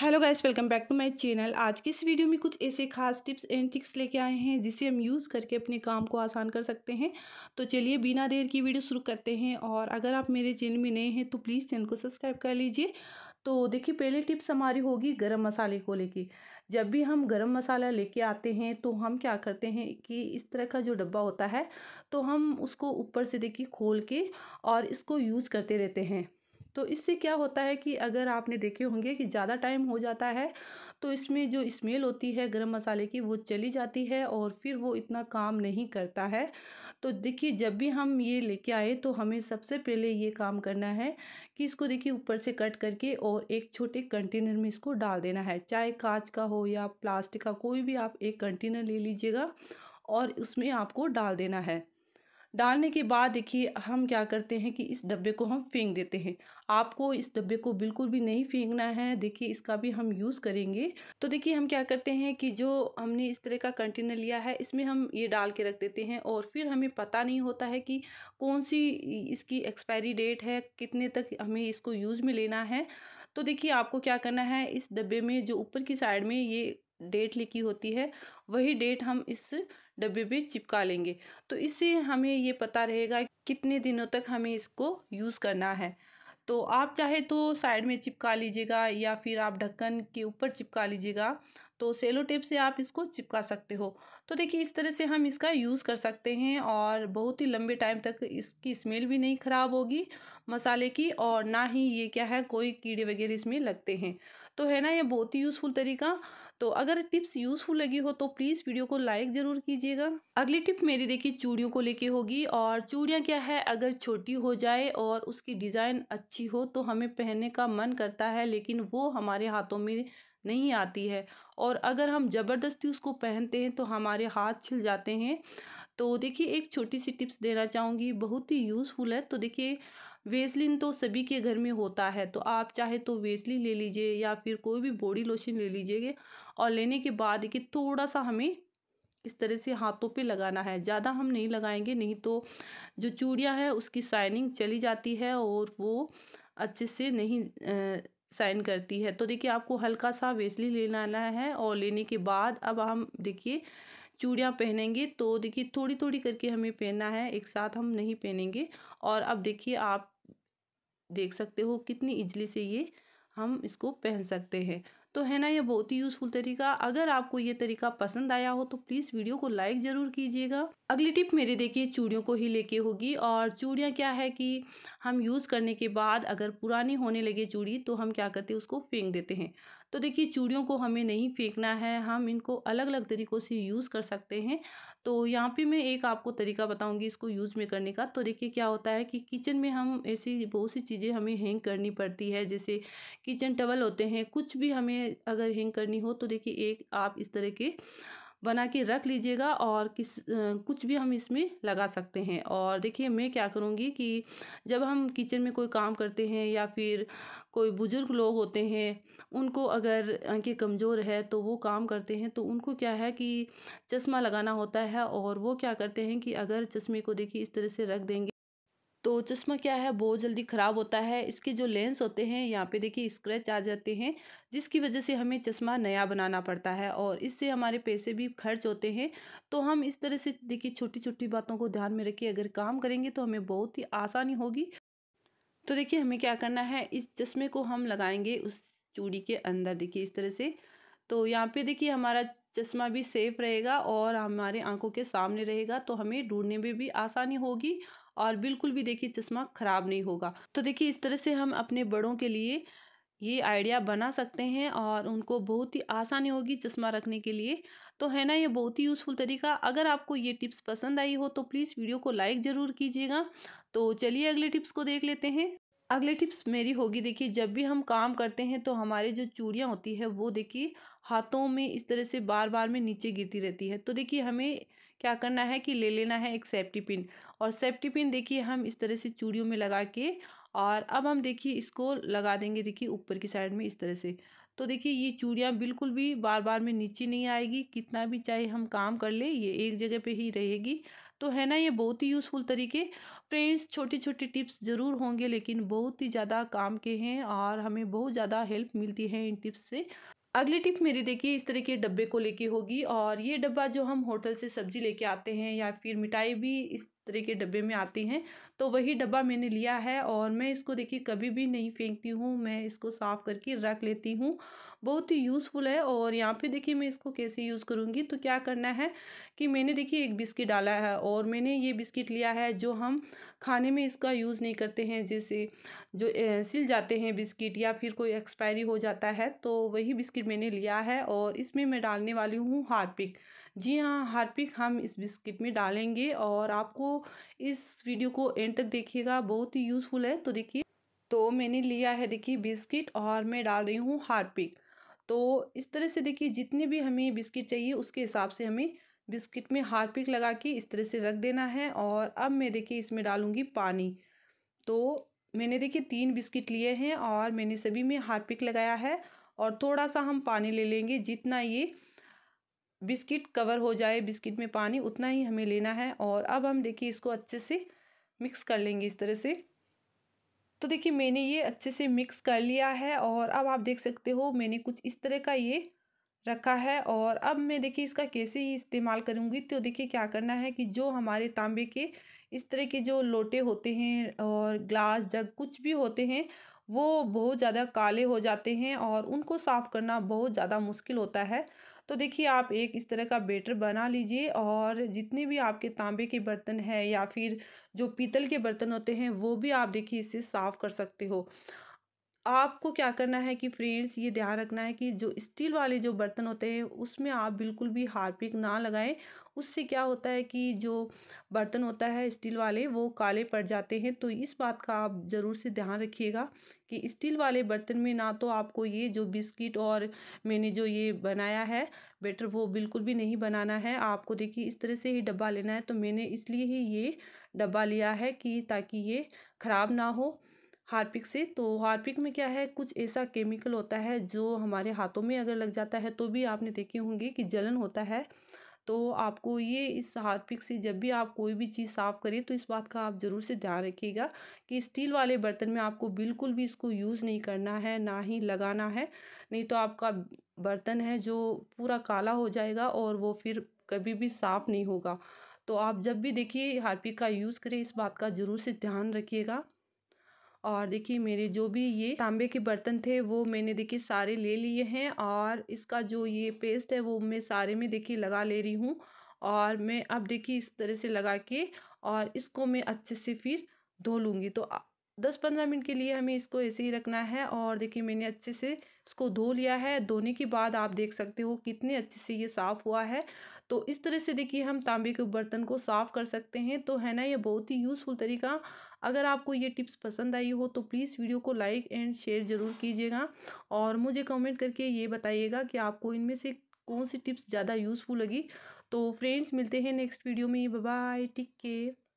hello guys welcome back to my channel आज की इस वीडियो में कुछ ऐसे खास टिप्स एंड ट्रिक्स लेके आए हैं जिसे हम यूज़ करके अपने काम को आसान कर सकते हैं तो चलिए बिना देर की वीडियो शुरू करते हैं और अगर आप मेरे चैनल में नए हैं तो प्लीज़ चैनल को सब्सक्राइब कर लीजिए तो देखिए पहले टिप्स हमारी होगी गर्म मसाले को लेके जब भी हम गरम मसाला लेके आते हैं तो हम क्या करते हैं कि इस तरह का जो डब्बा होता है तो हम उसको ऊपर से देखिए खोल के और इसको यूज़ करते रहते हैं तो इससे क्या होता है कि अगर आपने देखे होंगे कि ज़्यादा टाइम हो जाता है तो इसमें जो स्मेल होती है गरम मसाले की वो चली जाती है और फिर वो इतना काम नहीं करता है तो देखिए जब भी हम ये लेके आए तो हमें सबसे पहले ये काम करना है कि इसको देखिए ऊपर से कट करके और एक छोटे कंटेनर में इसको डाल देना है चाहे कांच का हो या प्लास्टिक का कोई भी आप एक कंटेनर ले लीजिएगा और उसमें आपको डाल देना है डालने के बाद देखिए हम क्या करते हैं कि इस डब्बे को हम फेंक देते हैं आपको इस डब्बे को बिल्कुल भी नहीं फेंकना है देखिए इसका भी हम यूज़ करेंगे तो देखिए हम क्या करते हैं कि जो हमने इस तरह का कंटेनर लिया है इसमें हम ये डाल के रख देते हैं और फिर हमें पता नहीं होता है कि कौन सी इसकी एक्सपायरी डेट है कितने तक हमें इसको यूज़ में लेना है तो देखिए आपको क्या करना है इस डब्बे में जो ऊपर की साइड में ये डेट लिखी होती है वही डेट हम इस डब्बे पे चिपका लेंगे तो इससे हमें ये पता रहेगा कितने दिनों तक हमें इसको यूज़ करना है तो आप चाहे तो साइड में चिपका लीजिएगा या फिर आप ढक्कन के ऊपर चिपका लीजिएगा तो सेलो टेप से आप इसको चिपका सकते हो तो देखिए इस तरह से हम इसका यूज़ कर सकते हैं और बहुत ही लंबे टाइम तक इसकी स्मेल भी नहीं ख़राब होगी मसाले की और ना ही ये क्या है कोई कीड़े वगैरह इसमें लगते हैं तो है ना ये बहुत ही यूज़फुल तरीका तो अगर टिप्स यूज़फुल लगी हो तो प्लीज़ वीडियो को लाइक ज़रूर कीजिएगा अगली टिप मेरी देखिए चूड़ियों को लेके होगी और चूड़ियाँ क्या है अगर छोटी हो जाए और उसकी डिज़ाइन अच्छी हो तो हमें पहनने का मन करता है लेकिन वो हमारे हाथों में नहीं आती है और अगर हम ज़बरदस्ती उसको पहनते हैं तो हमारे हाथ छिल जाते हैं तो देखिए एक छोटी सी टिप्स देना चाहूँगी बहुत ही यूज़फुल है तो देखिए वेस्लिन तो सभी के घर में होता है तो आप चाहे तो वेस्लिन ले लीजिए या फिर कोई भी बॉडी लोशन ले लीजिएगा और लेने के बाद कि थोड़ा सा हमें इस तरह से हाथों पे लगाना है ज़्यादा हम नहीं लगाएंगे नहीं तो जो चूड़ियाँ हैं उसकी साइनिंग चली जाती है और वो अच्छे से नहीं साइन करती है तो देखिए आपको हल्का सा वेसली ले लेना है और लेने के बाद अब हम देखिए चूड़ियाँ पहनेंगे तो देखिए थोड़ी थोड़ी करके हमें पहनना है एक साथ हम नहीं पहनेंगे और अब देखिए आप देख सकते हो कितनी इजली से ये हम इसको पहन सकते हैं तो है ना ये बहुत ही यूज़फुल तरीका अगर आपको ये तरीका पसंद आया हो तो प्लीज़ वीडियो को लाइक ज़रूर कीजिएगा अगली टिप मेरे देखिए चूड़ियों को ही लेके होगी और चूड़ियाँ क्या है कि हम यूज़ करने के बाद अगर पुरानी होने लगे चूड़ी तो हम क्या करते हैं उसको फेंक देते हैं तो देखिए चूड़ियों को हमें नहीं फेंकना है हम इनको अलग अलग तरीक़ों से यूज़ कर सकते हैं तो यहाँ पे मैं एक आपको तरीका बताऊँगी इसको यूज़ में करने का तो देखिए क्या होता है कि किचन में हम ऐसी बहुत सी चीज़ें हमें हैंग करनी पड़ती है जैसे किचन टवल होते हैं कुछ भी हमें अगर हैंग करनी हो तो देखिए एक आप इस तरह के बना के रख लीजिएगा और किस कुछ भी हम इसमें लगा सकते हैं और देखिए मैं क्या करूँगी कि जब हम किचन में कोई काम करते हैं या फिर कोई बुज़ुर्ग लोग होते हैं उनको अगर आंखें कमज़ोर है तो वो काम करते हैं तो उनको क्या है कि चश्मा लगाना होता है और वो क्या करते हैं कि अगर चश्मे को देखिए इस तरह से रख देंगे तो चश्मा क्या है बहुत जल्दी ख़राब होता है इसके जो लेंस होते हैं यहाँ पे देखिए स्क्रैच आ जाते हैं जिसकी वजह से हमें चश्मा नया बनाना पड़ता है और इससे हमारे पैसे भी खर्च होते हैं तो हम इस तरह से देखिए छोटी छोटी बातों को ध्यान में रखिए अगर काम करेंगे तो हमें बहुत ही आसानी होगी तो देखिए हमें क्या करना है इस चश्मे को हम लगाएंगे उस चूड़ी के अंदर देखिए इस तरह से तो यहाँ पे देखिए हमारा चश्मा भी सेफ रहेगा और हमारे आंखों के सामने रहेगा तो हमें ढूंढने में भी, भी आसानी होगी और बिल्कुल भी देखिए चश्मा ख़राब नहीं होगा तो देखिए इस तरह से हम अपने बड़ों के लिए ये आइडिया बना सकते हैं और उनको बहुत ही आसानी होगी चश्मा रखने के लिए तो है ना ये बहुत ही यूज़फुल तरीका अगर आपको ये टिप्स पसंद आई हो तो प्लीज़ वीडियो को लाइक ज़रूर कीजिएगा तो चलिए अगले टिप्स को देख लेते हैं अगले टिप्स मेरी होगी देखिए जब भी हम काम करते हैं तो हमारे जो चूड़ियाँ होती है वो देखिए हाथों में इस तरह से बार बार में नीचे गिरती रहती है तो देखिए हमें क्या करना है कि ले लेना है एक सेफ्टी पिन और सेफ्टी पिन देखिए हम इस तरह से चूड़ियों में लगा के और अब हम देखिए इसको लगा देंगे देखिए ऊपर की साइड में इस तरह से तो देखिए ये चूड़ियाँ बिल्कुल भी बार बार में नीचे नहीं आएगी कितना भी चाहे हम काम कर ले ये एक जगह पे ही रहेगी तो है ना ये बहुत ही यूज़फुल तरीके फ्रेंड्स छोटे छोटे टिप्स ज़रूर होंगे लेकिन बहुत ही ज़्यादा काम के हैं और हमें बहुत ज़्यादा हेल्प मिलती है इन टिप्स से अगली टिप मेरी देखिए इस तरह के डब्बे को लेके होगी और ये डब्बा जो हम होटल से सब्जी लेके आते हैं या फिर मिठाई भी इस तरह के डब्बे में आते हैं तो वही डब्बा मैंने लिया है और मैं इसको देखिए कभी भी नहीं फेंकती हूँ मैं इसको साफ़ करके रख लेती हूँ बहुत ही यूज़फुल है और यहाँ पे देखिए मैं इसको कैसे यूज़ करूँगी तो क्या करना है कि मैंने देखिए एक बिस्किट डाला है और मैंने ये बिस्किट लिया है जो हम खाने में इसका यूज़ नहीं करते हैं जैसे जो सिल जाते हैं बिस्किट या फिर कोई एक्सपायरी हो जाता है तो वही बिस्किट मैंने लिया है और इसमें मैं डालने वाली हूँ हार्पिक जी हाँ हार्पिक हम इस बिस्किट में डालेंगे और आपको इस वीडियो को एंड तक देखिएगा बहुत ही यूज़फुल है तो देखिए तो मैंने लिया है देखिए बिस्किट और मैं डाल रही हूँ हार्पिक तो इस तरह से देखिए जितने भी हमें बिस्किट चाहिए उसके हिसाब से हमें बिस्किट में हार्पिक लगा के इस तरह से रख देना है और अब मैं देखिए इसमें डालूँगी पानी तो मैंने देखिए तीन बिस्किट लिए हैं और मैंने सभी में हार्पिक लगाया है और थोड़ा सा हम पानी ले लेंगे जितना ये बिस्किट कवर हो जाए बिस्किट में पानी उतना ही हमें लेना है और अब हम देखिए इसको अच्छे से मिक्स कर लेंगे इस तरह से तो देखिए मैंने ये अच्छे से मिक्स कर लिया है और अब आप देख सकते हो मैंने कुछ इस तरह का ये रखा है और अब मैं देखिए इसका कैसे ही इस्तेमाल करूँगी तो देखिए क्या करना है कि जो हमारे तांबे के इस तरह के जो लोटे होते हैं और ग्लास जग कुछ भी होते हैं वो बहुत ज़्यादा काले हो जाते हैं और उनको साफ़ करना बहुत ज़्यादा मुश्किल होता है तो देखिए आप एक इस तरह का बेटर बना लीजिए और जितने भी आपके तांबे के बर्तन हैं या फिर जो पीतल के बर्तन होते हैं वो भी आप देखिए इससे साफ़ कर सकते हो आपको क्या करना है कि फ्रेंड्स ये ध्यान रखना है कि जो स्टील वाले जो बर्तन होते हैं उसमें आप बिल्कुल भी हार्पिक ना लगाएं उससे क्या होता है कि जो बर्तन होता है स्टील वाले वो काले पड़ जाते हैं तो इस बात का आप ज़रूर से ध्यान रखिएगा कि स्टील वाले बर्तन में ना तो आपको ये जो बिस्किट और मैंने जो ये बनाया है बेटर वो बिल्कुल भी नहीं बनाना है आपको देखिए इस तरह से ही डब्बा लेना है तो मैंने इसलिए ही ये डब्बा लिया है कि ताकि ये ख़राब ना हो हार्पिक से तो हार्पिक में क्या है कुछ ऐसा केमिकल होता है जो हमारे हाथों में अगर लग जाता है तो भी आपने देखे होंगे कि जलन होता है तो आपको ये इस हारपिक से जब भी आप कोई भी चीज़ साफ़ करें तो इस बात का आप ज़रूर से ध्यान रखिएगा कि स्टील वाले बर्तन में आपको बिल्कुल भी इसको यूज़ नहीं करना है ना ही लगाना है नहीं तो आपका बर्तन है जो पूरा काला हो जाएगा और वो फिर कभी भी साफ़ नहीं होगा तो आप जब भी देखिए हारपिक का यूज़ करें इस बात का ज़रूर से ध्यान रखिएगा और देखिए मेरे जो भी ये तांबे के बर्तन थे वो मैंने देखिए सारे ले लिए हैं और इसका जो ये पेस्ट है वो मैं सारे में देखिए लगा ले रही हूँ और मैं अब देखिए इस तरह से लगा के और इसको मैं अच्छे से फिर धो लूँगी तो दस पंद्रह मिनट के लिए हमें इसको ऐसे ही रखना है और देखिए मैंने अच्छे से इसको धो लिया है धोने के बाद आप देख सकते हो कितने अच्छे से ये साफ़ हुआ है तो इस तरह से देखिए हम तांबे के बर्तन को साफ़ कर सकते हैं तो है ना ये बहुत ही यूज़फुल तरीका अगर आपको ये टिप्स पसंद आई हो तो प्लीज़ वीडियो को लाइक एंड शेयर ज़रूर कीजिएगा और मुझे कमेंट करके ये बताइएगा कि आपको इनमें से कौन सी टिप्स ज़्यादा यूज़फुल लगी तो फ्रेंड्स मिलते हैं नेक्स्ट वीडियो में बाय टिक केयर